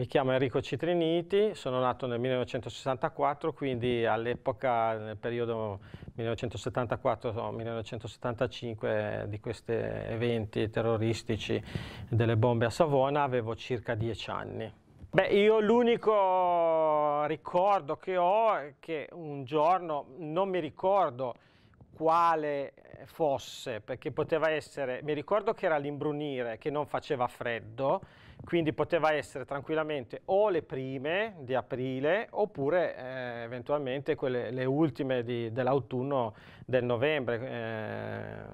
Mi chiamo Enrico Citriniti, sono nato nel 1964, quindi all'epoca, nel periodo 1974-1975 di questi eventi terroristici delle bombe a Savona, avevo circa dieci anni. Beh, io l'unico ricordo che ho è che un giorno, non mi ricordo quale fosse, perché poteva essere, mi ricordo che era l'imbrunire, che non faceva freddo, quindi poteva essere tranquillamente o le prime di aprile oppure eh, eventualmente quelle, le ultime dell'autunno del novembre.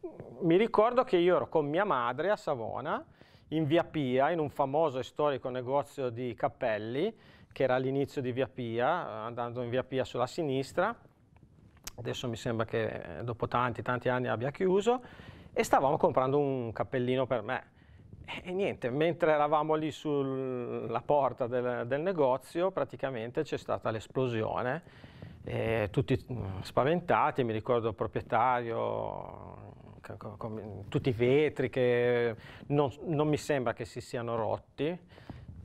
Eh, mi ricordo che io ero con mia madre a Savona, in via Pia, in un famoso e storico negozio di cappelli, che era all'inizio di via Pia, andando in via Pia sulla sinistra, adesso mi sembra che eh, dopo tanti tanti anni abbia chiuso, e stavamo comprando un cappellino per me eh, e niente, mentre eravamo lì sulla porta del, del negozio, praticamente c'è stata l'esplosione, eh, tutti mm, spaventati, mi ricordo il proprietario, tutti i vetri che non, non, mi sembra che si siano rotti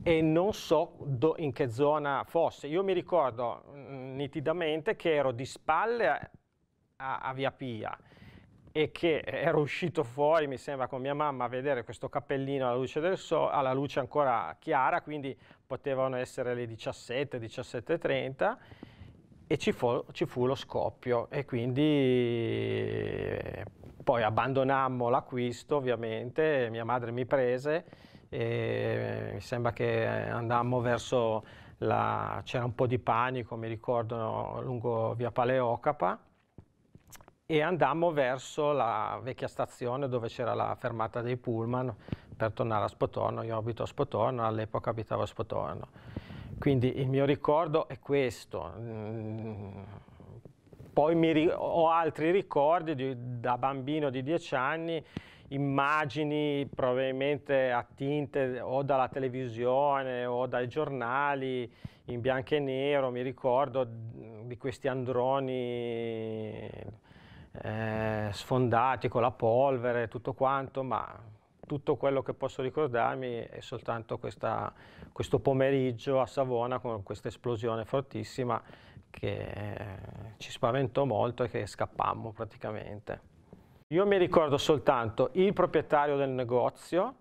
e non so do, in che zona fosse. Io mi ricordo mm, nitidamente che ero di spalle a, a Via Pia, e che ero uscito fuori, mi sembra, con mia mamma a vedere questo cappellino alla luce, del so alla luce ancora chiara, quindi potevano essere le 17, 17.30 e ci fu, ci fu, lo scoppio e quindi eh, poi abbandonammo l'acquisto ovviamente, mia madre mi prese e mi sembra che andammo verso la... c'era un po' di panico, mi ricordo, lungo via Paleocapa e andammo verso la vecchia stazione dove c'era la fermata dei pullman per tornare a Spotorno. Io abito a Spotorno, all'epoca abitavo a Spotorno. Quindi il mio ricordo è questo. Mm, poi ho altri ricordi di, da bambino di dieci anni, immagini probabilmente attinte o dalla televisione o dai giornali in bianco e nero, mi ricordo mm, di questi androni eh, sfondati con la polvere, tutto quanto, ma tutto quello che posso ricordarmi è soltanto questa, questo pomeriggio a Savona con questa esplosione fortissima che eh, ci spaventò molto e che scappammo praticamente. Io mi ricordo soltanto il proprietario del negozio,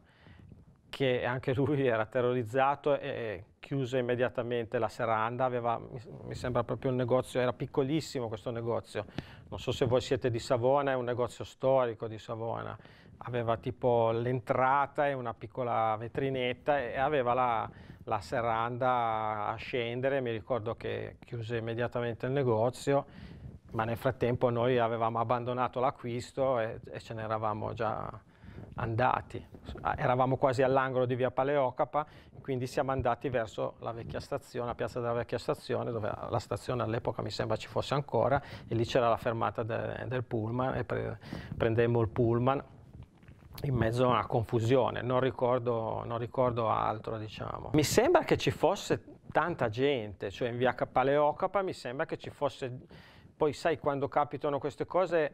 che anche lui era terrorizzato e chiuse immediatamente la seranda, aveva, mi sembra proprio un negozio, era piccolissimo questo negozio, non so se voi siete di Savona, è un negozio storico di Savona, aveva tipo l'entrata e una piccola vetrinetta e aveva la, la serranda a scendere, mi ricordo che chiuse immediatamente il negozio, ma nel frattempo noi avevamo abbandonato l'acquisto e, e ce n'eravamo già andati, ah, eravamo quasi all'angolo di via Paleocapa, quindi siamo andati verso la vecchia stazione, la piazza della vecchia stazione, dove la stazione all'epoca mi sembra ci fosse ancora, e lì c'era la fermata de, del pullman e pre, prendemmo il pullman in mezzo a una confusione, non ricordo, non ricordo altro diciamo. Mi sembra che ci fosse tanta gente, cioè in via Paleocapa mi sembra che ci fosse, poi sai quando capitano queste cose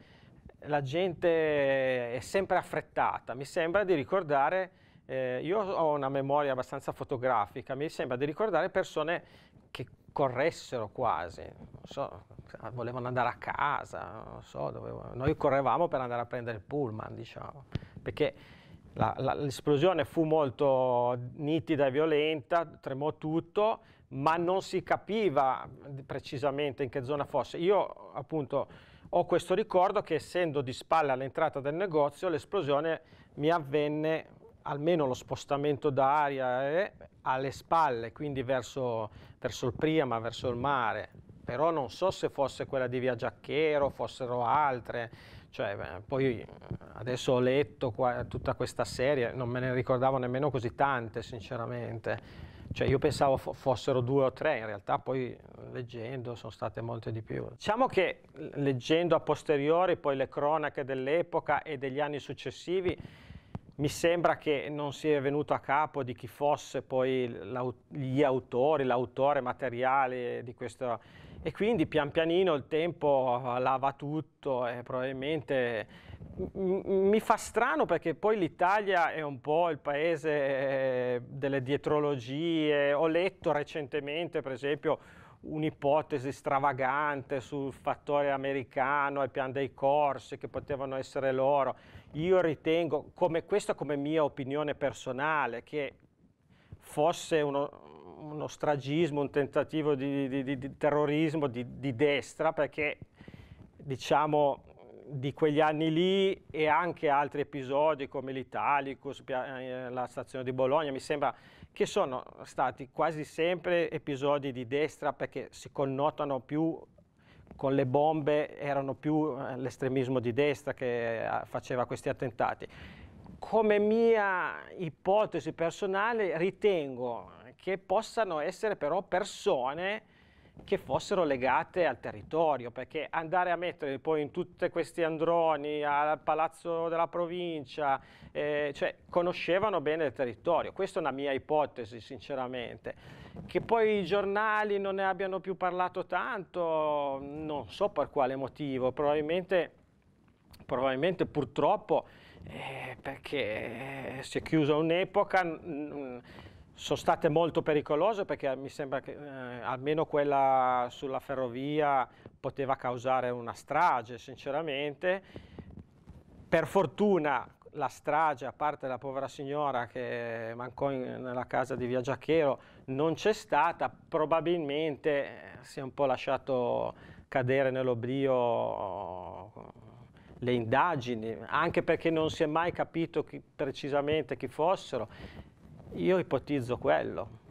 la gente è sempre affrettata. Mi sembra di ricordare, eh, io ho una memoria abbastanza fotografica, mi sembra di ricordare persone che corressero quasi, so, volevano andare a casa, so, dovevano... noi correvamo per andare a prendere il pullman, diciamo, perché l'esplosione fu molto nitida e violenta, tremò tutto, ma non si capiva precisamente in che zona fosse. Io appunto ho questo ricordo che essendo di spalle all'entrata del negozio l'esplosione mi avvenne, almeno lo spostamento d'aria aria, eh, alle spalle, quindi verso, verso il prima verso il mare. Però non so se fosse quella di Via Giacchero, fossero altre, cioè, beh, poi eh, adesso ho letto qua, tutta questa serie, non me ne ricordavo nemmeno così tante, sinceramente. Cioè io pensavo fossero due o tre, in realtà poi eh, leggendo sono state molte di più. Diciamo che leggendo a posteriori poi le cronache dell'epoca e degli anni successivi, mi sembra che non si è venuto a capo di chi fosse poi gli autori, l'autore materiale di questo. E quindi pian pianino il tempo eh, lava tutto e probabilmente mi fa strano perché poi l'Italia è un po' il paese eh, delle dietrologie. Ho letto recentemente, per esempio, un'ipotesi stravagante sul fattore americano, al piano dei corsi che potevano essere loro. Io ritengo, come, questa come mia opinione personale, che fosse uno, uno stragismo, un tentativo di, di, di, di terrorismo di destra, perché diciamo di quegli anni lì e anche altri episodi come l'Italicus, eh, la stazione di Bologna, mi sembra che sono stati quasi sempre episodi di destra perché si connotano più con le bombe, erano più eh, l'estremismo di destra che eh, faceva questi attentati. Come mia ipotesi personale ritengo che possano essere però persone che fossero legate al territorio, perché andare a mettere poi in tutti questi androni al palazzo della provincia, eh, cioè conoscevano bene il territorio, questa è una mia ipotesi sinceramente. Che poi i giornali non ne abbiano più parlato tanto, non so per quale motivo, probabilmente, probabilmente purtroppo eh, perché si è chiusa un'epoca sono state molto pericolose perché mi sembra che eh, almeno quella sulla ferrovia poteva causare una strage sinceramente per fortuna la strage a parte la povera signora che mancò in, nella casa di via Giacchero non c'è stata probabilmente eh, si è un po' lasciato cadere nell'oblio le indagini anche perché non si è mai capito chi, precisamente chi fossero io ipotizzo quello.